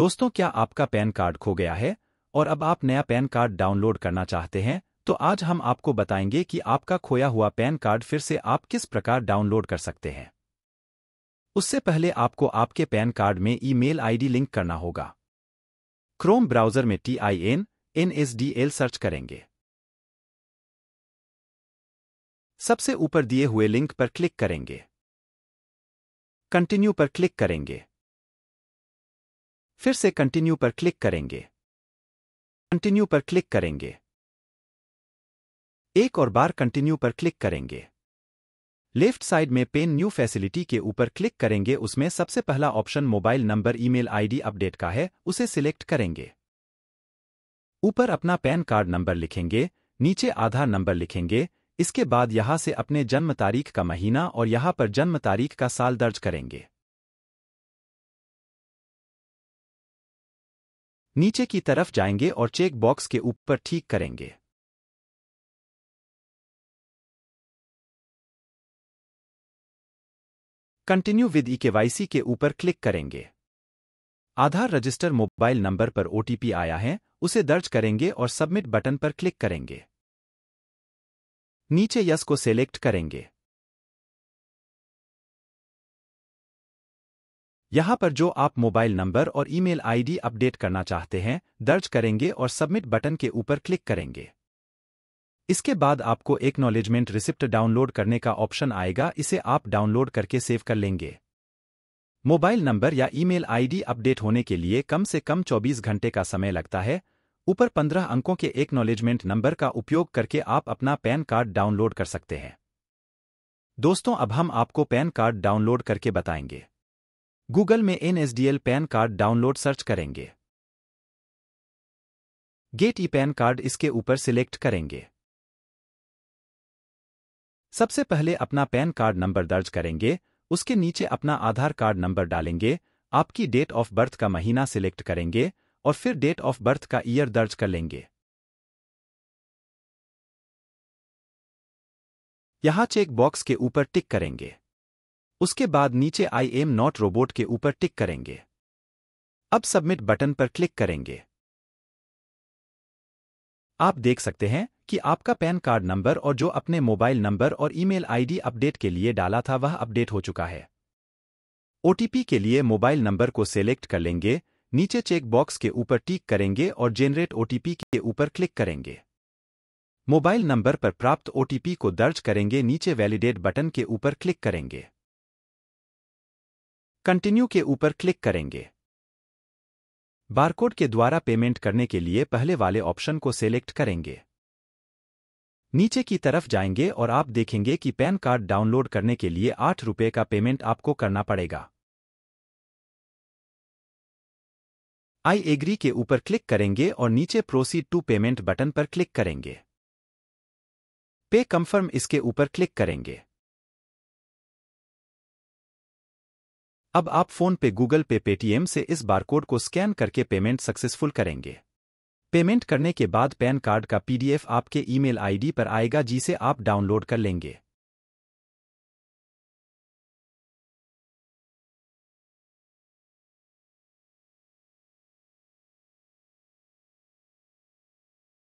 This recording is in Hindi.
दोस्तों क्या आपका पैन कार्ड खो गया है और अब आप नया पैन कार्ड डाउनलोड करना चाहते हैं तो आज हम आपको बताएंगे कि आपका खोया हुआ पैन कार्ड फिर से आप किस प्रकार डाउनलोड कर सकते हैं उससे पहले आपको आपके पैन कार्ड में ईमेल आईडी लिंक करना होगा क्रोम ब्राउजर में T I N N S D L search करेंगे सबसे ऊपर दिए हुए लिंक पर क्लिक करेंगे कंटिन्यू पर क्लिक करेंगे फिर से कंटिन्यू पर क्लिक करेंगे कंटिन्यू पर क्लिक करेंगे एक और बार कंटिन्यू पर क्लिक करेंगे लेफ्ट साइड में पेन न्यू फैसिलिटी के ऊपर क्लिक करेंगे उसमें सबसे पहला option mobile number email ID update का है उसे सिलेक्ट करेंगे ऊपर अपना पैन कार्ड नंबर लिखेंगे नीचे आधार नंबर लिखेंगे इसके बाद यहां से अपने जन्म तारीख का महीना और यहां पर जन्म तारीख का साल दर्ज करेंगे नीचे की तरफ जाएंगे और चेक बॉक्स के ऊपर ठीक करेंगे कंटिन्यू विद ई केवाईसी के ऊपर क्लिक करेंगे आधार रजिस्टर मोबाइल नंबर पर ओटीपी आया है उसे दर्ज करेंगे और सबमिट बटन पर क्लिक करेंगे नीचे यस को सेलेक्ट करेंगे यहाँ पर जो आप मोबाइल नंबर और ईमेल आईडी अपडेट करना चाहते हैं दर्ज करेंगे और सबमिट बटन के ऊपर क्लिक करेंगे इसके बाद आपको एक नॉलेजमेंट रिसिप्ट डाउनलोड करने का ऑप्शन आएगा इसे आप डाउनलोड करके सेव कर लेंगे मोबाइल नंबर या ईमेल आईडी अपडेट होने के लिए कम से कम 24 घंटे का समय लगता है ऊपर 15 अंकों के एक नॉलेजमेंट नंबर का उपयोग करके आप अपना पैन कार्ड डाउनलोड कर सकते हैं दोस्तों अब हम आपको पैन कार्ड डाउनलोड करके बताएंगे गूगल में एन पैन कार्ड डाउनलोड सर्च करेंगे गेट ई पैन कार्ड इसके ऊपर सिलेक्ट करेंगे सबसे पहले अपना पैन कार्ड नंबर दर्ज करेंगे उसके नीचे अपना आधार कार्ड नंबर डालेंगे आपकी डेट ऑफ बर्थ का महीना सिलेक्ट करेंगे और फिर डेट ऑफ बर्थ का ईयर दर्ज कर लेंगे यहां चेक बॉक्स के ऊपर टिक करेंगे उसके बाद नीचे आई एम नॉट रोबोट के ऊपर टिक करेंगे अब सबमिट बटन पर क्लिक करेंगे आप देख सकते हैं कि आपका पैन कार्ड नंबर और जो अपने मोबाइल नंबर और ईमेल आईडी अपडेट के लिए डाला था वह अपडेट हो चुका है ओटीपी के लिए मोबाइल नंबर को सेलेक्ट कर लेंगे नीचे चेक बॉक्स के ऊपर टिक करेंगे और जेनरेट ओटीपी के ऊपर क्लिक करेंगे मोबाइल नंबर पर प्राप्त ओटीपी को दर्ज करेंगे नीचे वैलिडेट बटन के ऊपर क्लिक करेंगे कंटिन्यू के ऊपर क्लिक करेंगे बारकोड के द्वारा पेमेंट करने के लिए पहले वाले ऑप्शन को सेलेक्ट करेंगे नीचे की तरफ जाएंगे और आप देखेंगे कि पैन कार्ड डाउनलोड करने के लिए आठ रुपये का पेमेंट आपको करना पड़ेगा आई एग्री के ऊपर क्लिक करेंगे और नीचे प्रोसीड टू पेमेंट बटन पर क्लिक करेंगे पे कंफर्म इसके ऊपर क्लिक करेंगे अब आप फोन पे गूगल पे पेटीएम से इस बारकोड को स्कैन करके पेमेंट सक्सेसफुल करेंगे पेमेंट करने के बाद पैन कार्ड का पीडीएफ आपके ईमेल आईडी पर आएगा जिसे आप डाउनलोड कर लेंगे